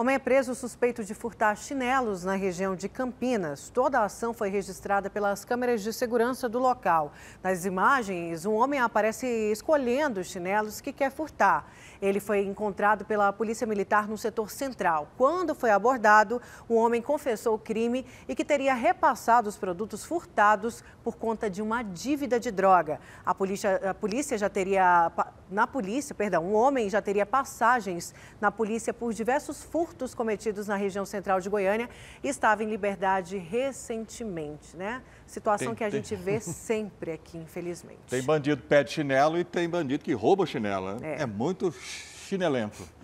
Homem é preso suspeito de furtar chinelos na região de Campinas. Toda a ação foi registrada pelas câmeras de segurança do local. Nas imagens, um homem aparece escolhendo os chinelos que quer furtar. Ele foi encontrado pela Polícia Militar no setor central. Quando foi abordado, o homem confessou o crime e que teria repassado os produtos furtados por conta de uma dívida de droga. A polícia, a polícia já teria. Na polícia, perdão, um homem já teria passagens na polícia por diversos furtos furtos cometidos na região central de Goiânia e estava em liberdade recentemente, né? Situação tem, que a tem... gente vê sempre aqui, infelizmente. Tem bandido pé de chinelo e tem bandido que rouba chinelo, né? É, é muito chinelento.